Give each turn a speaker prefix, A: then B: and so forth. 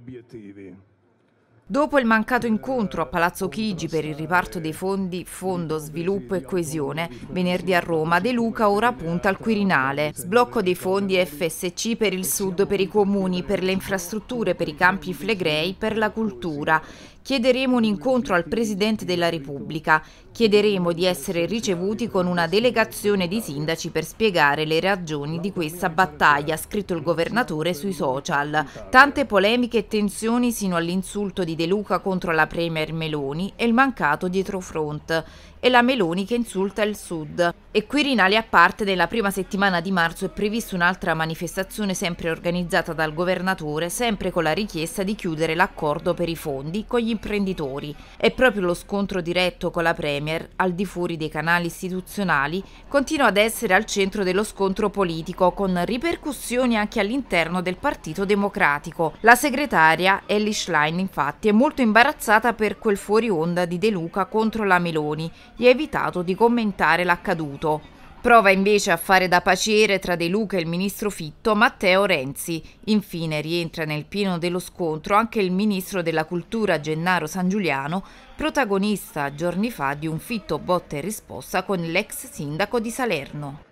A: obiettivi. Dopo il mancato incontro a Palazzo Chigi per il riparto dei fondi Fondo Sviluppo e Coesione, venerdì a Roma, De Luca ora punta al Quirinale. Sblocco dei fondi FSC per il Sud, per i comuni, per le infrastrutture, per i campi flegrei, per la cultura. Chiederemo un incontro al Presidente della Repubblica. Chiederemo di essere ricevuti con una delegazione di sindaci per spiegare le ragioni di questa battaglia, ha scritto il governatore sui social. Tante polemiche e tensioni sino all'insulto di De Luca contro la Premier Meloni e il mancato dietrofront. E la Meloni che insulta il Sud. E qui Quirinale a parte, nella prima settimana di marzo è prevista un'altra manifestazione sempre organizzata dal governatore, sempre con la richiesta di chiudere l'accordo per i fondi con gli imprenditori e proprio lo scontro diretto con la Premier, al di fuori dei canali istituzionali, continua ad essere al centro dello scontro politico con ripercussioni anche all'interno del Partito Democratico. La segretaria Ellie Schlein infatti è molto imbarazzata per quel fuori onda di De Luca contro la Meloni, e ha evitato di commentare l'accaduto. Prova invece a fare da paciere tra De Luca e il ministro Fitto Matteo Renzi. Infine rientra nel pieno dello scontro anche il ministro della Cultura Gennaro San Giuliano, protagonista giorni fa di un fitto botta e risposta con l'ex sindaco di Salerno.